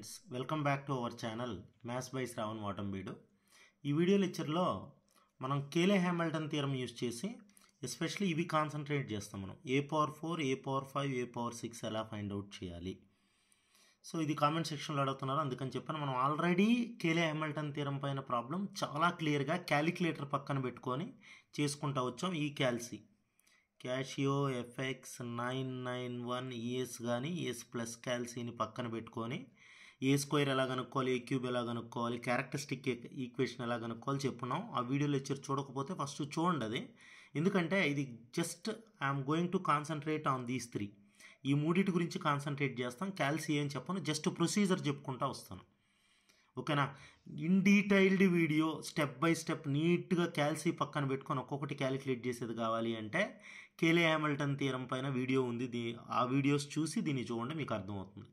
friends welcome back to our channel maths by Shravan వాటంబీడు ఈ video లెక్చర్లో మనం కేలే హ్యామిల్టన్ థియరం యూస్ చేసి ఎస్పెషలీ ఇవి కాన్సన్ట్రేట్ చేస్తాం మనం A power four A power five A power six ఎలా ఫైండ్ అవుట్ చేయాలి సో ఇది కామెంట్ సెక్షన్లో అడుగుతున్నారు అందుకని చెప్పాను మనం ఆల్రెడీ కేలే హ్యామిల్టన్ థియరం పైన ప్రాబ్లం చాలా క్లియర్గా క్యాలిక్యులేటర్ పక్కన పెట్టుకొని చేసుకుంటా వచ్చాం ఈ calci Casio FX nine nine one ES కానీ ఈఎస్ ప్లస్ క్యాల్సీని పక్కన పెట్టుకొని ఏ స్క్వేర్ ఎలా కనుక్కోవాలి ఏ క్యూబ్ ఎలా కనుక్కోవాలి క్యారెక్టరిస్టిక్ ఈక్వేషన్ ఎలా కనుక్కోవాలి చెప్పున్నాం ఆ వీడియో లెక్చర్ చూడకపోతే ఫస్ట్ చూడండి అది ఎందుకంటే ఇది just I'm going to concentrate on these three ఈ మూడింటి గురించి కాన్సన్ట్రేట్ చేస్తాం క్యాల్సియం చెప్పను జస్ట్ ప్రొసీజర్ చెప్పుకుంటా వస్తాను ఓకేనా in detailed video step by step నీట్గా క్యాల్సి పక్కన పెట్టుకొని ఒక్కొక్కటి క్యాలిక్యులేట్ చేసేది కావాలి అంటే కేలే హ్యామిల్టన్ తీరం పైన వీడియో ఉంది దీ ఆ వీడియోస్ చూసి దీన్ని చూడండి మీకు అర్థమవుతుంది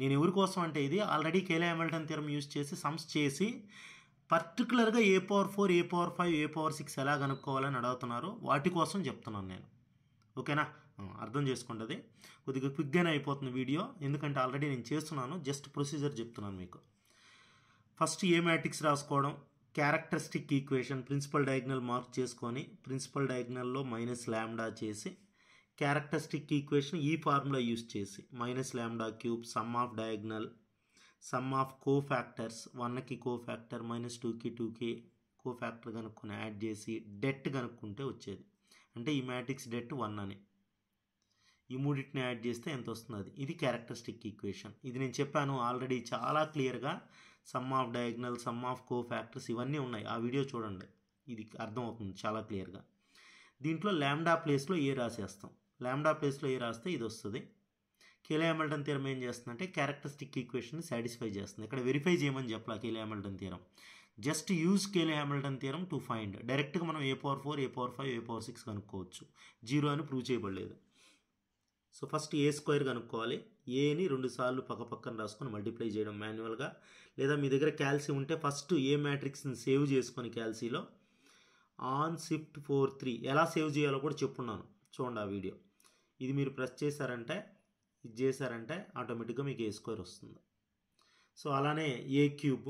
నేను ఎవరి కోసం అంటే ఇది already Cayley Hamilton theorem use చేసి సమ్స్ చేసి పర్టికులర్గా A power four A power five A power six ఎలా కనుక్కోవాలని అడుగుతున్నారు వాటి కోసం చెప్తున్నాను నేను ఓకేనా అర్థం చేసుకుంటుంది కొద్దిగా క్విక్గానే అయిపోతుంది వీడియో ఎందుకంటే ఆల్రెడీ నేను చేస్తున్నాను జస్ట్ ప్రొసీజర్ చెప్తున్నాను మీకు ఫస్ట్ ఏ మ్యాట్రిక్స్ రాసుకోవడం characteristic equation principal diagonal mark చేసుకొని ప్రిన్సిపల్ డయాగ్నల్లో మైనస్ ల్యాండా చేసి క్యారెక్టరిస్టిక్ ఈక్వేషన్ ఈ ఫార్ములా యూస్ చేసి minus lambda cube sum of diagonal sum of cofactors వన్కి కో ఫ్యాక్టర్ మైనస్ టూకి టూకి కో ఫ్యాక్టర్ కనుక్కొని యాడ్ చేసి డెట్ కనుక్కుంటే వచ్చేది అంటే ఈ మ్యాట్రిక్స్ డెట్ వన్ అని ఈ మూడింటిని యాడ్ చేస్తే ఎంత వస్తుంది ఇది క్యారెక్టరిస్టిక్ ఈక్వేషన్ ఇది నేను చెప్పాను ఆల్రెడీ చాలా క్లియర్గా sum of diagonal sum of cofactors ఇవన్నీ ఉన్నాయి ఆ వీడియో చూడండి ఇది అర్థమవుతుంది చాలా క్లియర్గా దీంట్లో ల్యాండా ప్లేస్లో ఏ రాసేస్తాం ల్యాండా ప్లేస్లో ఏ రాస్తే ఇది వస్తుంది కేలే హామిల్టన్ తీరం ఏం చేస్తుందంటే క్యారెక్టరిస్టిక్ ఈక్వేషన్ సాటిస్ఫై చేస్తుంది ఇక్కడ వెరిఫై చేయమని చెప్పలా Cayley Hamilton theorem just use Cayley Hamilton theorem to find డైరెక్ట్గా మనం A power four A power five A power six కనుక్కోవచ్చు జీరో అని ప్రూవ్ చేయబడలేదు సో ఫస్ట్ ఏ స్క్వేర్ కనుక్కోవాలి ఏని రెండు సార్లు పక్కపక్కన రాసుకొని మల్టిప్లై చేయడం మాన్యువల్గా లేదా మీ దగ్గర క్యాల్సీ ఉంటే ఫస్ట్ ఏ మ్యాట్రిక్స్ని సేవ్ చేసుకొని క్యాల్సీలో ఆన్ షిఫ్ట్ ఫోర్ త్రీ ఎలా సేవ్ చేయాలో కూడా చెప్పున్నాను చూడండి ఆ వీడియో ఇది మీరు ప్రెస్ చేశారంటే ఇది చేశారంటే ఆటోమేటిక్గా మీకు ఏ స్క్వేర్ వస్తుంది సో అలానే ఏ క్యూబ్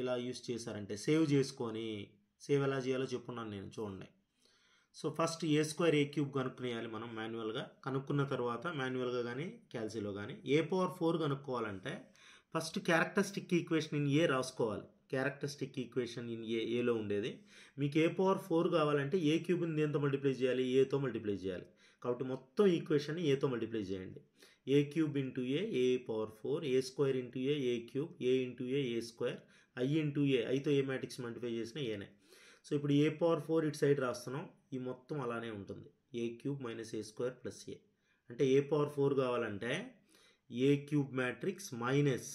ఇలా యూస్ చేశారంటే సేవ్ చేసుకొని సేవ్ ఎలా చేయాలో చెప్పున్నాను నేను చూడండి so first A square A cube కనుక్కునేయాలి మనం మాన్యువల్గా కనుక్కున్న తర్వాత మాన్యువల్గా కానీ క్యాల్సీలో కానీ ఏ పవర్ ఫోర్ కనుక్కోవాలంటే first characteristic equation in A రాసుకోవాలి క్యారెక్టరిస్టిక్ ఈక్వేషన్ ఇన్ ఏ ఏలో ఉండేది మీకు ఏ పవర్ ఫోర్ కావాలంటే ఏ క్యూబ్ని దేంతో మల్టిప్లై చేయాలి ఏతో మల్టిప్లై చేయాలి కాబట్టి మొత్తం ఈక్వేషన్ ఏతో మల్టిప్లై చేయండి A cube into A A power four A square into A A cube A into A A square I into A ఐతో ఏ మ్యాట్రిక్స్ మల్టిప్లై చేసిన ఏనే సో ఇప్పుడు ఏ పవర్ ఫోర్ ఇటు సైడ్ రాస్తున్నాం ఈ మొత్తం అలానే ఉంటుంది A cube minus A square plus A అంటే ఏ పవర్ ఫోర్ కావాలంటే A cube matrix minus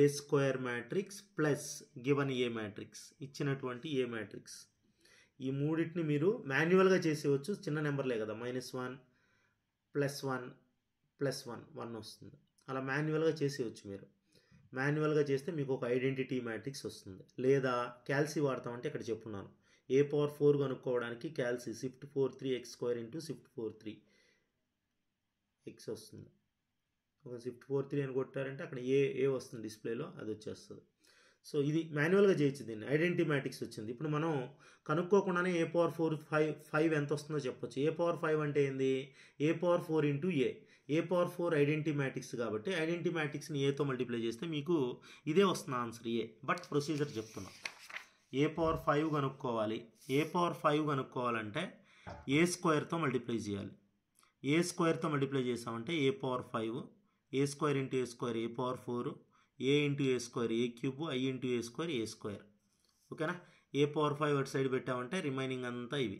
A square matrix plus given A matrix ఇచ్చినటువంటి ఏ మ్యాట్రిక్స్ ఈ మూడింటిని మీరు మాన్యువల్గా చేసేవచ్చు చిన్న నెంబర్లే కదా minus one plus one plus one one వస్తుంది అలా మాన్యువల్గా చేసేవచ్చు మీరు మాన్యువల్గా చేస్తే మీకు ఒక ఐడెంటిటీ మ్యాట్రిక్స్ వస్తుంది లేదా క్యాల్సీ వాడతామంటే ఇక్కడ చెప్పున్నాను ఏ పవర్ ఫోర్ కనుక్కోవడానికి calci shift four three x square into shift four three x వస్తుంది ఒక షిఫ్ట్ ఫోర్ త్రీ అని కొట్టారంటే అక్కడ ఏ ఏ వస్తుంది డిస్ప్లేలో అది వచ్చేస్తుంది సో ఇది మాన్యువల్గా చేయొచ్చు దీన్ని ఐడెంటి మ్యాటిక్స్ వచ్చింది ఇప్పుడు మనం కనుక్కోకుండానే A power four five five ఎంత వస్తుందో చెప్పొచ్చు ఏ పవర్ ఫైవ్ అంటే ఏంది A power four into A A power four identity matrix కాబట్టి ఐడెంటిటీ మ్యాటిక్స్ని ఏతో మల్టిప్లై చేస్తే మీకు ఇదే వస్తుంది ఆన్సర్ ఏ బట్ ప్రొసీజర్ చెప్తున్నా ఏ పవర్ ఫైవ్ కనుక్కోవాలి ఏ పవర్ ఫైవ్ కనుక్కోవాలంటే ఏ స్క్వేర్తో మల్టిప్లై చేయాలి ఏ స్క్వేర్తో మల్టిప్లై చేసామంటే A power five A square into A square A power four A into A square A cube I into A square A square ఓకేనా A power five అటు side పెట్టామంటే remaining అంతా ఇవి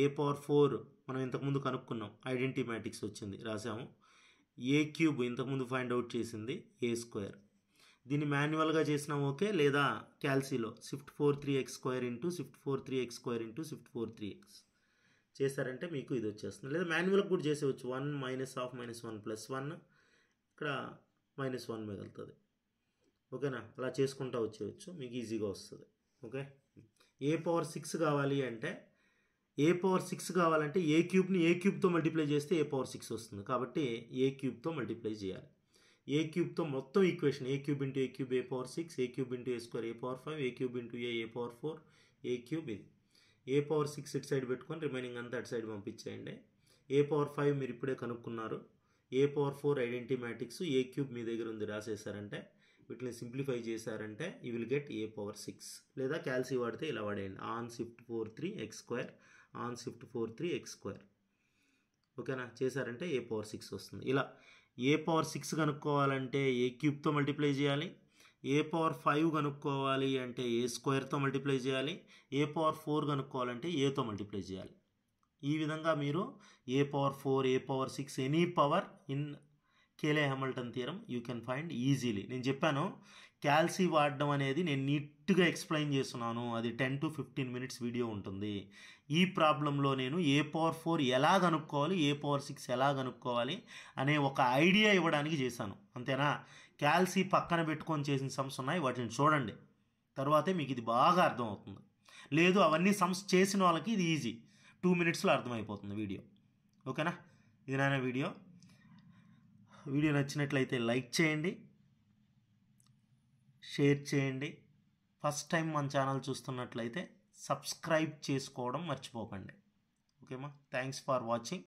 ఏ power four మనం ఇంతకుముందు కనుక్కున్నాం identity matrix వచ్చింది రాసాము A cube ఇంతకుముందు ఫైండ్ అవుట్ చేసింది ఏ స్క్వేర్ దీన్ని మాన్యువల్గా చేసినా ఓకే లేదా క్యాల్సీలో shift four three x square into shift four three x square into shift four three x చేశారంటే మీకు ఇది వచ్చేస్తుంది లేదా మాన్యువల్కి కూడా చేసేవచ్చు one minus half minus one plus one ఇక్కడ మైనస్ వన్ మిగులుతుంది ఓకేనా అలా చేసుకుంటా వచ్చేయచ్చు మీకు ఈజీగా వస్తుంది ఓకే ఏ పవర్ సిక్స్ కావాలి అంటే ఏ పవర్ సిక్స్ కావాలంటే ఏ క్యూబ్ని ఏ క్యూబ్తో మల్టిప్లై చేస్తే ఏ పవర్ సిక్స్ వస్తుంది కాబట్టి ఏ క్యూబ్తో మల్టిప్లై చేయాలి ఏ క్యూబ్తో మొత్తం equation A cube into A cube A power six A cube into A square A power five A cube into A A power four A cube ఇది A power six ఇటు side పెట్టుకొని remaining అంతా అటు side పంపించేయండి ఏ power five మీరు ఇప్పుడే కనుక్కున్నారు A power four identity A cube మీ దగ్గర ఉంది రాసేసారంటే వీటిని సింప్లిఫై చేశారంటే you will get A power six లేదా క్యాల్సీ వాడితే ఇలా వాడేయండి on shift four three x square on shift four three x square ఓకేనా చేశారంటే ఏ పవర్ సిక్స్ వస్తుంది ఇలా ఏ పవర్ సిక్స్ కనుక్కోవాలంటే ఏ క్యూబ్తో మల్టిప్లై చేయాలి ఏ పవర్ ఫైవ్ కనుక్కోవాలి అంటే ఏ స్క్వేర్తో మల్టిప్లై చేయాలి ఏ పవర్ ఫోర్ కనుక్కోవాలంటే ఏతో మల్టిప్లై చేయాలి ఈ విధంగా మీరు A power four A power six any power in Cayley Hamilton theorem you can find easily నేను చెప్పాను క్యాల్సీ వాడడం అనేది నేను నీట్గా ఎక్స్ప్లెయిన్ చేస్తున్నాను అది ten to fifteen minutes video ఉంటుంది ఈ ప్రాబ్లంలో నేను ఏ పవర్ ఫోర్ ఎలా కనుక్కోవాలి ఏ పవర్ సిక్స్ ఎలా కనుక్కోవాలి అనే ఒక ఐడియా ఇవ్వడానికి చేశాను అంతేనా క్యాల్సీ పక్కన పెట్టుకొని చేసిన సమ్స్ ఉన్నాయి వాటిని చూడండి తర్వాతే మీకు ఇది బాగా అర్థమవుతుంది లేదు అవన్నీ సమ్స్ చేసిన వాళ్ళకి ఇది ఈజీ టూ మినిట్స్లో అర్థమైపోతుంది వీడియో ఓకేనా ఇది నాయన వీడియో వీడియో నచ్చినట్లయితే లైక్ చేయండి షేర్ చేయండి ఫస్ట్ టైం మన ఛానల్ చూస్తున్నట్లయితే సబ్స్క్రైబ్ చేసుకోవడం మర్చిపోకండి ఓకేమా థ్యాంక్స్ ఫర్ వాచింగ్